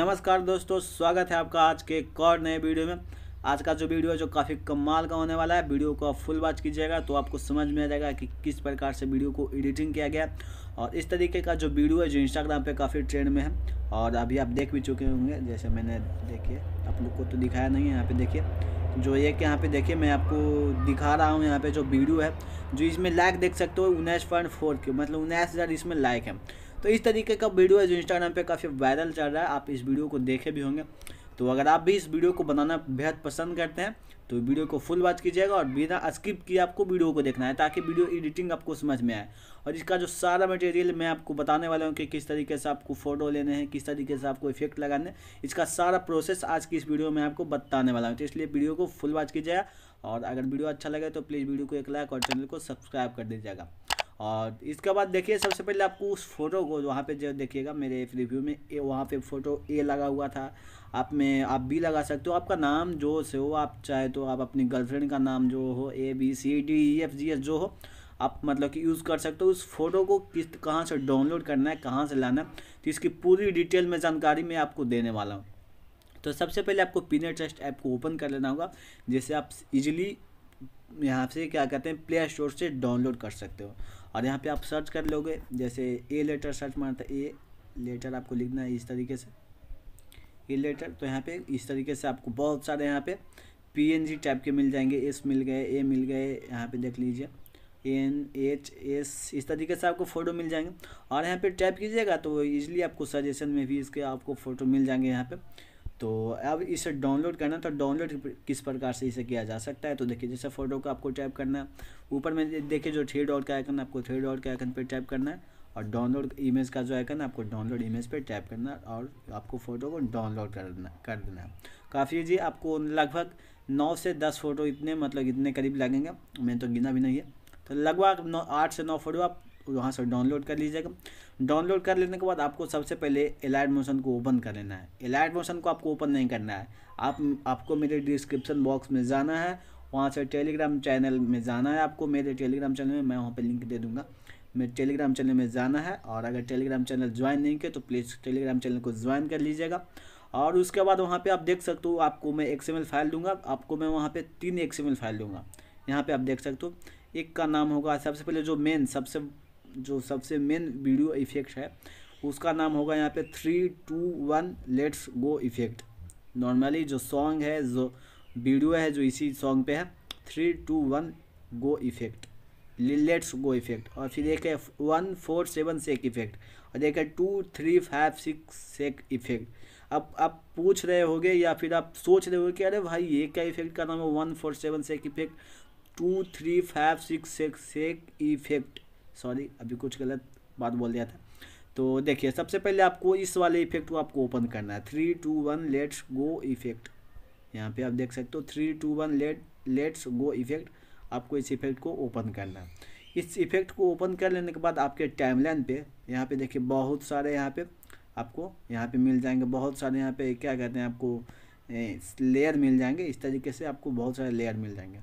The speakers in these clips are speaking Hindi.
नमस्कार दोस्तों स्वागत है आपका आज के एक और नए वीडियो में आज का जो वीडियो है जो काफ़ी कमाल का होने वाला है वीडियो को आप फुल वॉच कीजिएगा तो आपको समझ में आ जाएगा कि किस प्रकार से वीडियो को एडिटिंग किया गया और इस तरीके का जो वीडियो है जो इंस्टाग्राम पे काफ़ी ट्रेंड में है और अभी आप देख भी चुके होंगे जैसे मैंने देखिए आप लोग को तो दिखाया नहीं है यहाँ पर देखिए जो एक यहाँ पे देखिए मैं आपको दिखा रहा हूँ यहाँ पे जो वीडियो है जो इसमें लाइक देख सकते हो उन्नीस पॉइंट फोर के मतलब उन्नीस हज़ार इसमें लाइक है तो इस तरीके का वीडियो है जो इंस्टाग्राम पर काफ़ी वायरल चल रहा है आप इस वीडियो को देखे भी होंगे तो अगर आप भी इस वीडियो को बनाना बेहद पसंद करते हैं तो वीडियो को फुल वॉच कीजिएगा और बिना स्किप किए आपको वीडियो को देखना है ताकि वीडियो एडिटिंग आपको समझ में आए और इसका जो सारा मटेरियल मैं आपको बताने वाला हूँ कि किस तरीके से आपको फ़ोटो लेने हैं किस तरीके से आपको इफेक्ट लगाने इसका सारा प्रोसेस आज की इस वीडियो में आपको बताने वाला हूँ तो इसलिए वीडियो को फुल वॉच कीजिएगा और अगर वीडियो अच्छा लगे तो प्लीज़ वीडियो को एक लाइक और चैनल को सब्सक्राइब कर दीजिएगा और इसके बाद देखिए सबसे पहले आपको उस फ़ोटो को वहाँ पे जो देखिएगा मेरे रिव्यू में ए वहाँ पे फ़ोटो ए लगा हुआ था आप में आप बी लगा सकते हो आपका नाम जो से हो आप चाहे तो आप अपनी गर्लफ्रेंड का नाम जो हो A B C D E F G S जो हो आप मतलब कि यूज़ कर सकते हो उस फ़ोटो को किस कहाँ से डाउनलोड करना है कहाँ से लाना है तो इसकी पूरी डिटेल में जानकारी मैं आपको देने वाला हूँ तो सबसे पहले आपको पीनेट ट्रस्ट ऐप को ओपन कर लेना होगा जिससे आप इजीली यहाँ से क्या कहते हैं प्ले स्टोर से डाउनलोड कर सकते हो और यहाँ पे आप सर्च कर लोगे जैसे ए लेटर सर्च मारते ए लेटर आपको लिखना है इस तरीके से ए लेटर तो यहाँ पे इस तरीके से आपको बहुत सारे यहाँ पे पीएनजी टाइप के मिल जाएंगे एस मिल गए ए मिल गए यहाँ पे देख लीजिए एन एच एस इस तरीके से आपको फ़ोटो मिल जाएंगे और यहाँ पे टैप कीजिएगा तो ईजिली आपको सजेशन में भी इसके आपको फ़ोटो मिल जाएंगे यहाँ पे तो अब इसे डाउनलोड करना तो डाउनलोड किस प्रकार से इसे किया जा सकता है तो देखिए जैसे फ़ोटो को आपको टैप करना है ऊपर में देखिए जो थ्री डॉट का आइकन आपको थ्री डॉट के आइकन पर टैप करना है और डाउनलोड इमेज का जो आइकन आपको डाउनलोड इमेज पर टैप करना और आपको फ़ोटो को डाउनलोड देना कर देना काफ़ी जी आपको लगभग नौ से दस फ़ोटो इतने मतलब इतने करीब लगेंगे मैंने तो गिना भी नहीं है तो लगभग नौ आठ से नौ फ़ोटो आप वहाँ से डाउनलोड कर लीजिएगा डाउनलोड कर लेने के बाद आपको सबसे पहले एलाइड मोशन को ओपन कर लेना है एलाइड मोशन को आपको ओपन नहीं करना है आप आपको मेरे डिस्क्रिप्शन बॉक्स में जाना है वहाँ से टेलीग्राम चैनल में जाना है आपको मेरे टेलीग्राम चैनल में मैं वहाँ पर लिंक दे दूँगा मेरे टेलीग्राम चैनल में जाना है और अगर टेलीग्राम चैनल ज्वाइन नहीं किया तो प्लीज़ टेलीग्राम चैनल को ज्वाइन कर लीजिएगा और उसके बाद वहाँ पे आप देख सकते हो आपको मैं एल फाइल दूंगा आपको मैं वहाँ पे तीन एल फाइल दूंगा यहाँ पे आप देख सकते हो एक का नाम होगा सबसे पहले जो मेन सबसे जो सबसे मेन वीडियो इफेक्ट है उसका नाम होगा यहाँ पे three two one let's go effect normally जो सॉन्ग है जो वीडियो है जो इसी सॉन्ग पे है three two one go effect let's go effect और फिर एक है one four seven sec effect और एक है two three five six sec effect अब आप पूछ रहे होगे या फिर आप सोच रहे हो कि अरे भाई ये क्या इफेक्ट का नाम है one four seven sec effect two three five six sec sec effect sorry अभी कुछ गलत बात बोल दिया था तो देखिए सबसे पहले आपको इस वाले इफेक्ट को आपको ओपन करना है three two one let's go effect यहाँ पे आप देख सकते हो three two one let let's go effect आपको इस इफेक्ट को ओपन करना है इस इफेक्ट को ओपन कर लेने के बाद आपके टाइमलाइन पे यहाँ पे देखिए बहुत सारे यहाँ पे आपको यहाँ पे मिल जाएंगे बहुत सारे यहाँ पे क्या कहते हैं आपको लेयर मिल जाएंगे इस तरीके से आपको बहुत सारे लेयर मिल जाएंगे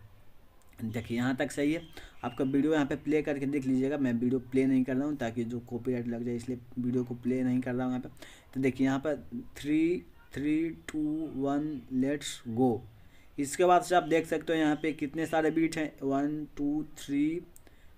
देखिए यहाँ तक सही है आपका वीडियो यहाँ पे प्ले करके देख लीजिएगा मैं वीडियो प्ले नहीं कर रहा हूँ ताकि जो कॉपीराइट लग जाए इसलिए वीडियो को प्ले नहीं कर रहा हूँ यहाँ पे तो देखिए यहाँ पर three three two one let's go इसके बाद से आप देख सकते हो यहाँ पे कितने सारे बीट हैं one two three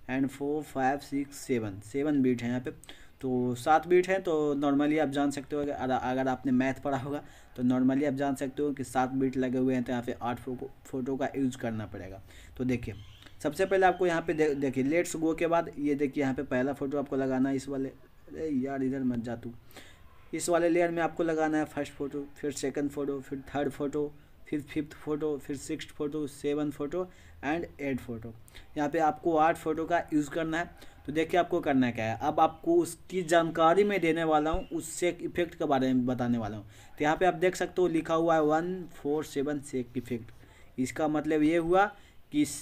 and four five six seven seven beat हैं यहाँ पर तो सात बीट है तो नॉर्मली आप जान सकते हो अगर अगर आपने मैथ पढ़ा होगा तो नॉर्मली आप जान सकते हो कि सात बीट लगे हुए हैं तो यहाँ पे आठ फोटो फोटो का यूज़ करना पड़ेगा तो देखिए सबसे पहले आपको यहाँ पे देखिए लेट्स गो के बाद ये देखिए यहाँ पे पहला फ़ोटो आपको लगाना है इस वाले अरे यार इधर मत जा तू इस वाले लेयर में आपको लगाना है फर्स्ट फ़ोटो फिर सेकेंड फ़ोटो फिर थर्ड फ़ोटो फिर फिफ्थ फ़ोटो फिर six photo seven photo and eight photo यहाँ पे आपको आठ फ़ोटो का यूज़ करना है तो देखिए आपको करना क्या है अब आपको उसकी जानकारी मैं देने वाला हूँ उससे इफेक्ट के बारे में बताने वाला हूँ तो यहाँ पे आप देख सकते हो लिखा हुआ है one four seven sec effect इसका मतलब ये हुआ कि इस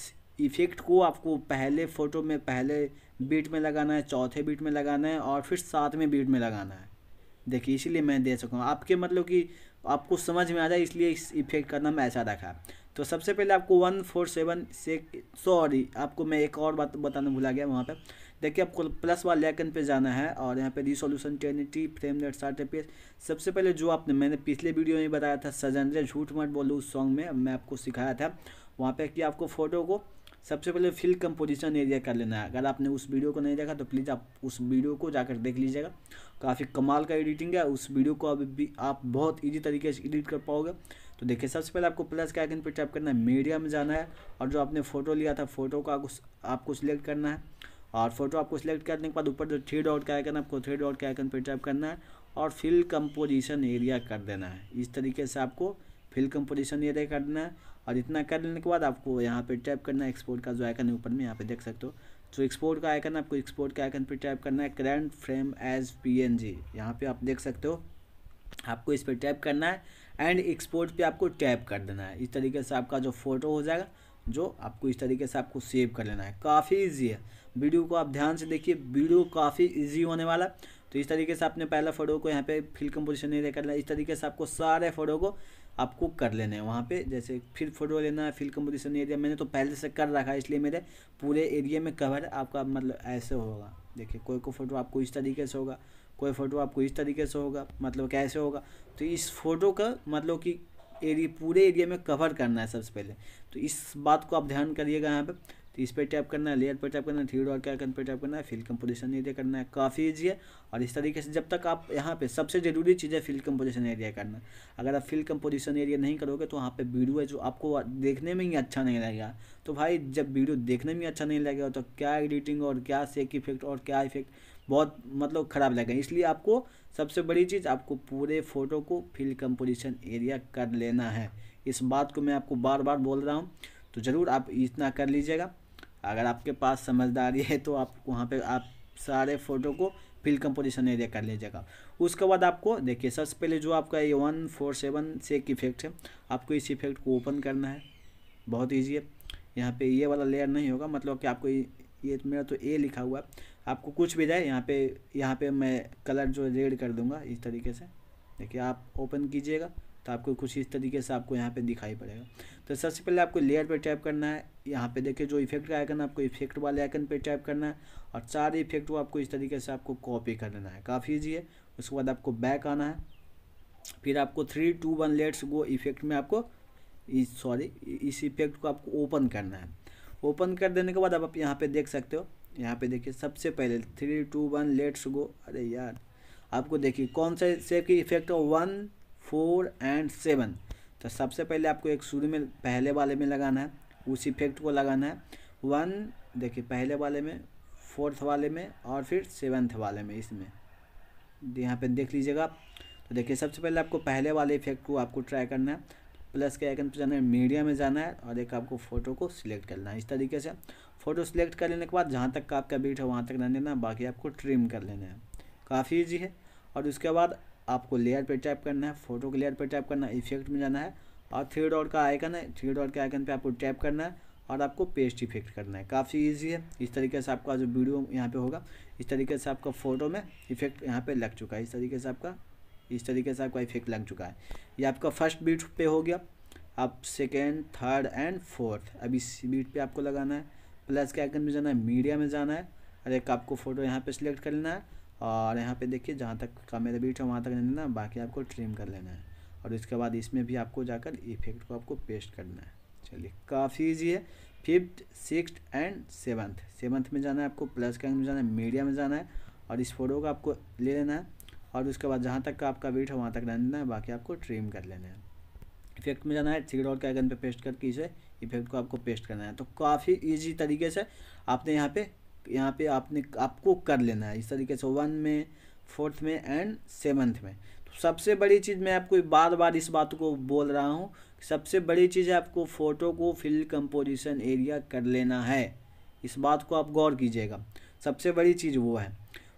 इफेक्ट को आपको पहले फ़ोटो में पहले बीट में लगाना है चौथे बीट में लगाना है और फिर सातवें बीट में लगाना है देखिए इसीलिए मैं दे सकूँ आपके मतलब कि आपको समझ में आ जाए इसलिए इस इफेक्ट का नाम ऐसा रखा तो सबसे पहले आपको one four seven sec sorry आपको मैं एक और बात बताना भुला गया वहाँ पर देखिए आपको प्लस वाले आइकन पे जाना है और यहाँ पे रिसोल्यूशन टेनिटी फ्रेम रेट साठ एफ सबसे पहले जो आपने मैंने पिछले वीडियो में बताया था सजेंद्र झूठ मठ बोलू उस सॉन्ग में मैं आपको सिखाया था वहाँ पे कि आपको फ़ोटो को सबसे पहले फिल कंपोजिशन एरिया कर लेना है अगर आपने उस वीडियो को नहीं देखा तो प्लीज़ आप उस वीडियो को जाकर देख लीजिएगा काफ़ी कमाल का एडिटिंग है उस वीडियो को अभी भी आप बहुत इजी तरीके से एडिट कर पाओगे तो देखिए सबसे पहले आपको प्लस के आइकन पर टैप करना है मीडिया में जाना है और जो आपने फ़ोटो लिया था फ़ोटो को आपको सिलेक्ट करना है और फोटो आपको सिलेक्ट करने के बाद ऊपर जो थ्री डॉट का आइकन आपको थ्री डॉट के आइकन पर टैप करना है और फिल कंपोजिशन एरिया कर देना है इस तरीके से आपको फिल कंपोजिशन एरिया कर देना है और इतना कर लेने के बाद आपको यहाँ पे टैप करना है एक्सपोर्ट का जो आइकन है ऊपर में यहाँ पे देख सकते हो तो एक्सपोर्ट का आइकन आपको एक्सपोर्ट के आइकन पर टैप करना है current frame as P N G यहाँ पर आप देख सकते हो आपको इस पर टैप करना है एंड एक्सपोर्ट पे आपको टैप कर देना है इस तरीके से आपका जो फोटो हो जाएगा जो आपको इस तरीके से आपको सेव कर लेना है काफ़ी ईजी है वीडियो को आप ध्यान से देखिए वीडियो काफ़ी ईजी होने वाला तो इस तरीके से आपने पहला फोटो को यहाँ पे फिल कंपोजिशन नहीं करना इस तरीके से आपको सारे फोटो को आपको कर लेना है वहाँ पे जैसे फिर फोटो लेना है फिल कंपोजिशन एरिया मैंने तो पहले से कर रखा है इसलिए मेरे पूरे एरिया में कवर आपका मतलब ऐसे होगा देखिए कोई कोई फ़ोटो आपको इस तरीके से होगा कोई फ़ोटो आपको इस तरीके से होगा मतलब कैसे होगा तो इस फोटो का मतलब कि एरिया पूरे एरिया में कवर करना है सबसे पहले तो इस बात को आप ध्यान करिएगा यहाँ पे तो इस पर टैप करना है लेयर पर टैप करना है थ्री डॉट के आइकन पर टैप करना है फिल कंपोजिशन एरिया करना है काफ़ी ईजी है और इस तरीके से जब तक आप यहाँ पे सबसे ज़रूरी चीज़ है फिल कंपोजिशन एरिया करना अगर आप फिल कंपोजिशन एरिया नहीं करोगे तो वहाँ पे वीडियो है जो आपको देखने में ही अच्छा नहीं लगेगा तो भाई जब वीडियो देखने में अच्छा नहीं लगेगा तो क्या एडिटिंग और क्या सेक इफेक्ट और क्या इफेक्ट बहुत मतलब ख़राब लगेगा इसलिए आपको सबसे बड़ी चीज़ आपको पूरे फ़ोटो को फिल कंपोजिशन एरिया कर लेना है इस बात को मैं आपको बार बार बोल रहा हूँ तो ज़रूर आप इतना कर लीजिएगा अगर आपके पास समझदारी है तो आप वहाँ पर आप सारे फ़ोटो को फिल कंपोजिशन एरिया कर लीजिएगा उसके बाद आपको देखिए सबसे पहले जो आपका ये वन फोर सेवन से एक इफेक्ट है आपको इस इफेक्ट को ओपन करना है बहुत ईजी है यहाँ पे ये वाला लेयर नहीं होगा मतलब कि आपको ये मेरा तो ए लिखा हुआ है आपको कुछ भी जाए यहाँ पे यहाँ पे मैं कलर जो रेड कर दूँगा इस तरीके से देखिए आप ओपन कीजिएगा तो आपको कुछ इस तरीके से आपको यहाँ पे दिखाई पड़ेगा तो सबसे पहले आपको लेयर पे टैप करना है यहाँ पे देखिए जो इफेक्ट का आइकन आपको इफेक्ट वाले आइकन पे टैप करना है और चार इफेक्ट को आपको इस तरीके से आपको कॉपी कर लेना है काफ़ी ईजी है उसके बाद आपको बैक आना है फिर आपको थ्री टू वन लेट्स वो इफेक्ट में आपको सॉरी इस इफेक्ट को आपको ओपन करना है ओपन कर देने के बाद आप यहाँ पर देख सकते हो यहाँ पे देखिए सबसे पहले three two one let's go अरे यार आपको देखिए कौन सा सेव की इफेक्ट हो वन फोर एंड सेवन तो सबसे पहले आपको एक शुरू में पहले वाले में लगाना है उस इफेक्ट को लगाना है वन देखिए पहले वाले में फोर्थ वाले में और फिर सेवन्थ वाले में इसमें तो यहाँ पे देख लीजिएगा तो देखिए सबसे पहले आपको पहले वाले इफेक्ट को आपको ट्राई करना है प्लस के आइकन पर जाना है मीडिया में जाना है और एक आपको फ़ोटो को सिलेक्ट करना है इस तरीके से फ़ोटो सेलेक्ट कर लेने के बाद जहाँ तक का आपका बीट है वहाँ तक रहने देना बाकी आपको ट्रिम कर लेना है काफ़ी ईजी है और उसके बाद आपको लेयर पे टैप करना है फ़ोटो के लेयर पे टैप करना है इफेक्ट में जाना है और थ्री डॉट का आइकन है थ्री डॉट के आइकन पे आपको टैप करना है और आपको पेस्ट इफेक्ट करना है काफ़ी इजी है इस तरीके से आपका जो वीडियो यहाँ पे होगा इस तरीके से आपका फ़ोटो में इफेक्ट यहाँ पे लग चुका है इस तरीके से आपका इस तरीके से आपका इफेक्ट लग चुका है ये आपका फर्स्ट बीट पे हो गया आप सेकेंड थर्ड एंड फोर्थ अब इस बीट पे आपको लगाना है प्लस के आइकन में जाना है मीडिया में जाना है और एक आपको फ़ोटो यहाँ पे सिलेक्ट कर लेना है और यहाँ पे देखिए जहाँ तक का मेरा बीट है वहाँ तक लेना है बाकी आपको ट्रिम कर लेना है और इसके बाद इसमें भी आपको जाकर इफेक्ट को आपको पेस्ट करना है चलिए काफ़ी ईजी है fifth six and seventh seventh में जाना है आपको प्लस के आइकन में जाना है मीडिया में जाना है और इस फोटो को आपको ले लेना है और उसके बाद जहाँ तक का आपका वेट है वहाँ तक रहने देना है बाकी आपको ट्रिम कर लेना है इफेक्ट में जाना है सिगरेट के आइकन पे पेस्ट करके इसे इफेक्ट को आपको पेस्ट करना है तो काफ़ी ईजी तरीके से आपने यहाँ पे यहाँ पे आपने आपको कर लेना है इस तरीके से वन में फोर्थ में एंड सेवन्थ में तो सबसे बड़ी चीज़ मैं आपको बार बार इस बात को बोल रहा हूँ सबसे बड़ी चीज़ है आपको फ़ोटो को फिल कंपोजिशन एरिया कर लेना है इस बात को आप गौर कीजिएगा सबसे बड़ी चीज़ वो है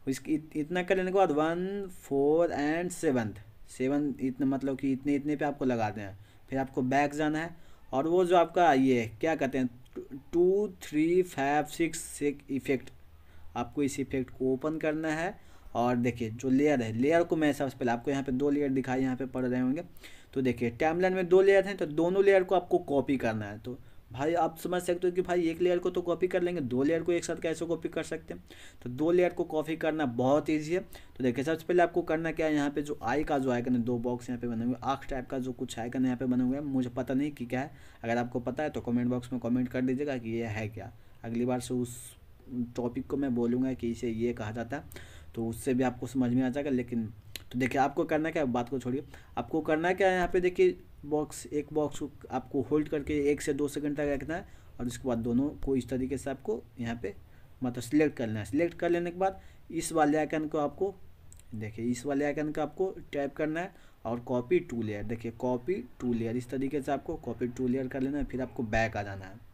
इसकी इतना कर लेने के बाद one four and seventh seven इतना मतलब कि इतने इतने पे आपको लगा देना फिर आपको बैक जाना है और वो जो आपका ये क्या कहते हैं two three five six sec effect आपको इस इफेक्ट को ओपन करना है और देखिए जो लेयर है लेयर को मैं सबसे पहले आपको यहाँ पे दो लेयर दिखाई यहाँ पे पड़ रहे होंगे तो देखिए टैमलाइन में दो लेयर हैं तो दोनों लेयर को आपको कॉपी करना है तो भाई आप समझ सकते हो कि भाई एक लेयर को तो कॉपी कर लेंगे दो लेयर को एक साथ कैसे कॉपी कर सकते हैं तो दो लेयर को कॉपी करना बहुत ईजी है तो देखिए सबसे पहले आपको करना क्या है यहाँ पे जो आई का जो आइकन है दो बॉक्स यहाँ पे बने हुए आख टाइप का जो कुछ आइकन यहाँ पे बने हुए हैं मुझे पता नहीं कि क्या है अगर आपको पता है तो कॉमेंट बॉक्स में कॉमेंट कर दीजिएगा कि ये है क्या अगली बार से उस टॉपिक को मैं बोलूँगा कि इसे ये कहा जाता है तो उससे भी आपको समझ में आ जाएगा लेकिन तो देखिए आपको करना क्या है बात को छोड़िए आपको करना क्या है यहाँ पे देखिए बॉक्स एक बॉक्स आपको होल्ड करके एक से दो सेकंड तक रखना है और उसके बाद दोनों को इस तरीके से आपको यहाँ पे मतलब सिलेक्ट लेना है सिलेक्ट कर लेने के बाद इस वाले आइकन को आपको देखिए इस वाले आइकन का आपको टैप करना है और कॉपी टू लेयर देखिए कॉपी टू लेयर इस तरीके से आपको कॉपी टू लेयर कर लेना है फिर आपको बैक आ जाना है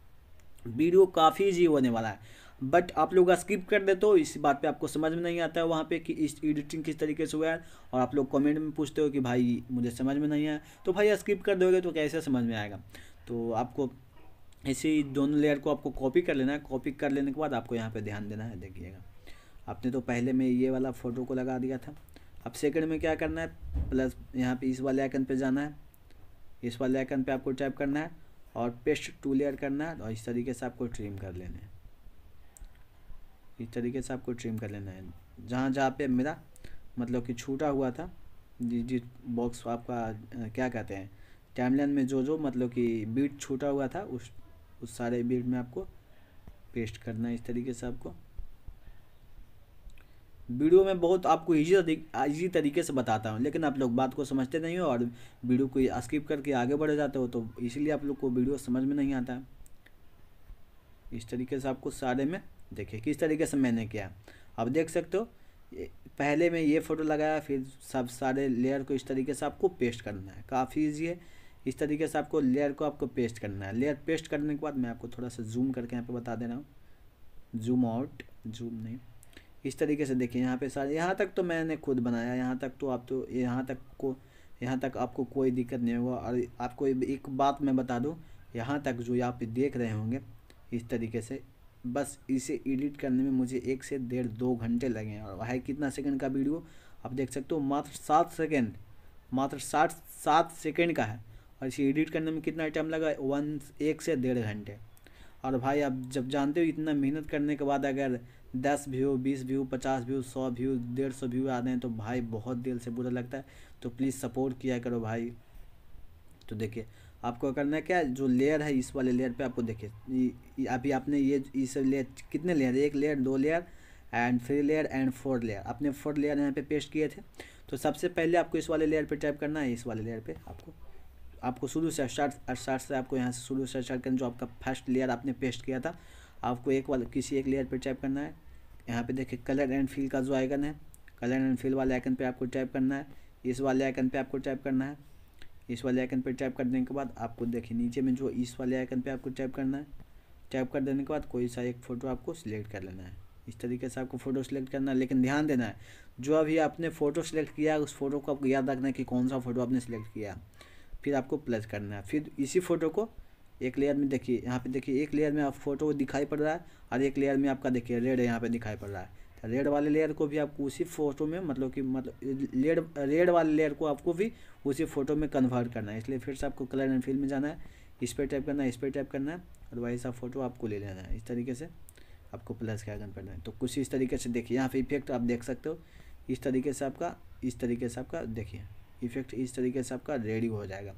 वीडियो काफ़ी ईजी होने वाला है बट आप लोग स्किप कर देते हो इस बात पे आपको समझ में नहीं आता है वहाँ पे कि इस एडिटिंग किस तरीके से हुआ है और आप लोग कमेंट में पूछते हो कि भाई मुझे समझ में नहीं आया तो भाई स्किप कर दोगे तो कैसे समझ में आएगा तो आपको ऐसे ही दोनों लेयर को आपको कॉपी कर लेना है कॉपी कर लेने के बाद आपको यहाँ पर ध्यान देना है देखिएगा आपने तो पहले में ये वाला फ़ोटो को लगा दिया था अब सेकंड में क्या करना है प्लस यहाँ पे इस वाले आइकन पे जाना है इस वाले आइकन पे आपको टाइप करना है और पेस्ट टू लेयर करना है और इस तरीके से आपको ट्रिम कर लेना है इस तरीके से आपको ट्रिम कर लेना है जहाँ जहाँ पे मेरा मतलब कि छूटा हुआ था जिस बॉक्स आपका क्या कहते हैं टाइमलाइन में जो जो मतलब कि बीट छूटा हुआ था उस उस सारे बीट में आपको पेस्ट करना है इस तरीके से आपको वीडियो में बहुत आपको ईजी ईजी तरीके से बताता हूँ लेकिन आप लोग बात को समझते नहीं हो और वीडियो को स्किप करके आगे बढ़ जाते हो तो इसीलिए आप लोग को वीडियो समझ में नहीं आता इस तरीके से आपको सारे में देखिए किस तरीके से मैंने किया अब देख सकते हो पहले मैं ये फ़ोटो लगाया फिर सब सारे लेयर को इस तरीके से आपको पेस्ट करना है काफ़ी ईजी है इस तरीके से आपको लेयर को आपको पेस्ट करना है लेयर पेस्ट करने के बाद मैं आपको थोड़ा सा जूम करके यहाँ पे बता दे रहा हूँ जूम आउट जूम नहीं इस तरीके से देखिए यहाँ पे सारे यहाँ तक तो मैंने खुद बनाया यहाँ तक तो आप तो यहाँ तक को यहाँ तक आपको कोई दिक्कत नहीं होगा और आपको एक बात मैं बता दूँ यहाँ तक जो आप देख रहे होंगे इस तरीके से बस इसे एडिट करने में मुझे एक से डेढ़ दो घंटे लगे और है कितना सेकंड का वीडियो आप देख सकते हो मात्र सात सेकंड मात्र साठ सात सेकंड का है और इसे एडिट करने में कितना टाइम लगा वन एक से डेढ़ घंटे और भाई आप जब जानते हो इतना मेहनत करने के बाद अगर दस व्यू बीस व्यू पचास व्यू सौ व्यू डेढ़ सौ व्यू आ रहे हैं तो भाई बहुत दिल से बुरा लगता है तो प्लीज़ सपोर्ट किया करो भाई तो देखिए आपको करना है क्या जो लेयर है इस वाले लेयर पे आपको देखिए अभी आपने ये इस लेयर कितने लेयर एक लेयर दो layer and three layer and four layer आपने फोर लेयर यहाँ पे पेस्ट किए थे तो सबसे पहले आपको इस वाले लेयर पे टाइप करना है इस वाले लेयर पे आपको आपको शुरू से स्टार्ट स्टार्ट से आपको यहाँ से शुरू से स्टार्ट करना जो आपका फर्स्ट लेयर आपने पेस्ट किया था आपको एक वाले किसी एक लेयर पर टाइप करना है यहाँ पर देखिए कलर एंड फील का जो आइकन है कलर एंड फील वाले आइकन पर आपको टाइप करना है इस वाले आइकन पर आपको टाइप करना है इस वाले आइकन पर टैप कर देने के बाद आपको देखिए नीचे में जो इस वाले आइकन पर आपको टैप करना है टैप कर देने के बाद कोई सा एक फ़ोटो आपको सिलेक्ट कर लेना है इस तरीके से आपको फ़ोटो सिलेक्ट करना है लेकिन ध्यान देना है जो अभी आपने फ़ोटो सिलेक्ट किया है उस फ़ोटो को आपको याद रखना है कि कौन सा फ़ोटो आपने सिलेक्ट किया फिर आपको प्लस करना है फिर इसी फ़ोटो को एक लेयर में देखिए यहाँ पे देखिए एक लेयर में आप फोटो दिखाई पड़ रहा है और एक लेयर में आपका देखिए रेड यहाँ पे दिखाई पड़ रहा है रेड वाले लेयर को भी आपको उसी फोटो में मतलब कि मतलब रेड रेड वाले लेयर को आपको भी उसी फोटो में कन्वर्ट करना है इसलिए फिर से आपको कलर एंड फील में जाना है इस पर टाइप करना है इस पर टाइप करना है और वही सा फोटो आपको ले लेना है इस तरीके से आपको प्लस के आगन करना है तो कुछ इस तरीके से देखिए यहाँ पर इफेक्ट आप देख सकते हो इस तरीके से आपका इस तरीके से आपका देखिए इफेक्ट इस तरीके से आपका रेडी हो जाएगा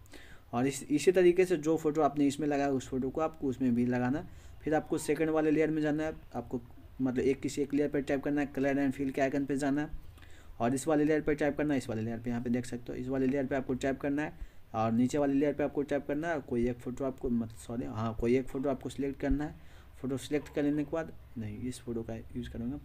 और इस इसी तरीके से जो फोटो आपने इसमें लगाया उस फोटो को आपको उसमें भी लगाना फिर आपको सेकंड वाले लेयर में जाना है आपको मतलब एक किसी एक लेयर पर टाइप करना है कलर एंड फील के आइकन पर जाना है और इस वाले लेयर पर टाइप करना है इस वाले लेयर पर यहाँ पे देख सकते हो इस वाले लेयर पर आपको टाइप करना है और नीचे वाले लेयर पर आपको टाइप करना है और कोई एक फ़ोटो आपको मतलब सॉरी हाँ कोई एक फ़ोटो आपको सिलेक्ट करना है फ़ोटो सेलेक्ट कर लेने के बाद नहीं इस फोटो का यूज़ करूँगा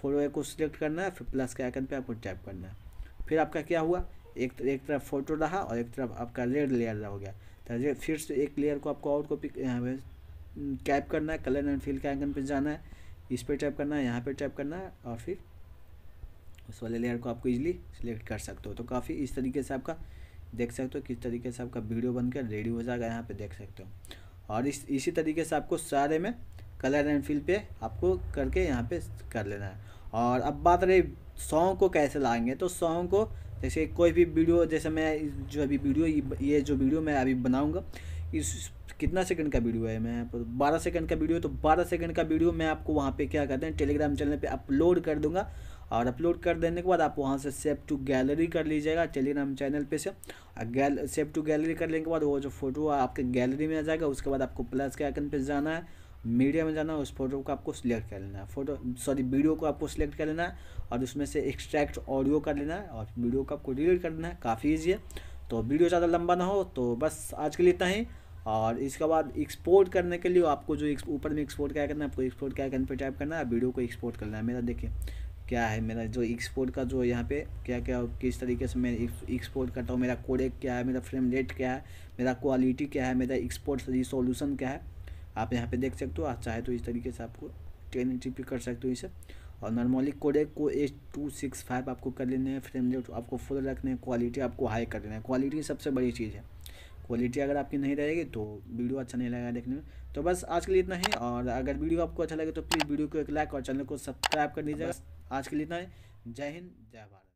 फ़ोटो एक को सिलेक्ट करना है फिर प्लस के आइकन पर आपको टैप करना है फिर आपका क्या हुआ एक एक तरफ फ़ोटो रहा और एक तरफ आपका रेड लेयर हो गया तो फिर से एक लेयर को आपको और कॉपी कैप करना है कलर एंड फील के आइकन पर जाना है इस पर टैप करना है यहाँ पर टैप करना है और फिर उस वाले लेयर को आपको इजीली सिलेक्ट कर सकते हो तो काफ़ी इस तरीके से आपका देख सकते हो किस तरीके से आपका वीडियो बनकर रेडी हो जाएगा यहाँ पे देख सकते हो और इस इसी तरीके से आपको सारे में कलर एंड फिल पे आपको करके यहाँ पे कर लेना है और अब बात रही सॉन्ग को कैसे लाएंगे तो सॉन्ग को जैसे कोई भी वीडियो जैसे मैं जो अभी वीडियो ये जो वीडियो मैं अभी बनाऊँगा इस कितना सेकंड का वीडियो है मैं पर बारह सेकंड का वीडियो तो बारह सेकंड का वीडियो मैं आपको वहाँ पे क्या कहते हैं टेलीग्राम चैनल पे अपलोड कर दूंगा और अपलोड कर देने के बाद आप वहाँ से सेव टू गैलरी कर लीजिएगा टेलीग्राम चैनल पे से गैल सेव टू गैलरी कर लेने के बाद वो जो फोटो आपके गैलरी में आ जाएगा उसके बाद आपको प्लस के आइकन पर जाना है मीडिया में जाना है उस फोटो को आपको सिलेक्ट कर लेना है फोटो सॉरी वीडियो को आपको सिलेक्ट कर लेना है और उसमें से एक्सट्रैक्ट ऑडियो कर लेना है और वीडियो को आपको डिलीट कर लेना है काफ़ी ईजी है तो वीडियो ज़्यादा लंबा ना हो तो बस आज के लिए इतना ही और इसके बाद एक्सपोर्ट करने के लिए आपको जो ऊपर में एक्सपोर्ट क्या करना है आपको एक्सपोर्ट क्या आइकन पर टाइप करना है वीडियो को एक्सपोर्ट करना है मेरा देखिए क्या है मेरा जो एक्सपोर्ट का जो यहाँ पे क्या क्या किस तरीके से मैं एक्सपोर्ट करता हूँ मेरा कोडेक क्या है मेरा फ्रेम रेट क्या है मेरा क्वालिटी क्या है मेरा एक्सपोर्ट रिसोल्यूशन क्या है आप यहाँ पे देख सकते हो चाहे तो इस तरीके से आपको टेन एटी कर सकते हो इसे और नॉर्मली कोडेक को एच टू सिक्स फाइव आपको कर लेना है फ्रेम रेट आपको फुल रखना है क्वालिटी आपको हाई कर लेना है क्वालिटी सबसे बड़ी चीज़ है क्वालिटी अगर आपकी नहीं रहेगी तो वीडियो अच्छा नहीं लगेगा देखने में तो बस आज के लिए इतना ही और अगर वीडियो आपको अच्छा लगे तो प्लीज़ वीडियो को एक लाइक और चैनल को सब्सक्राइब कर दीजिएगा आज के लिए इतना ही जय हिंद जय भारत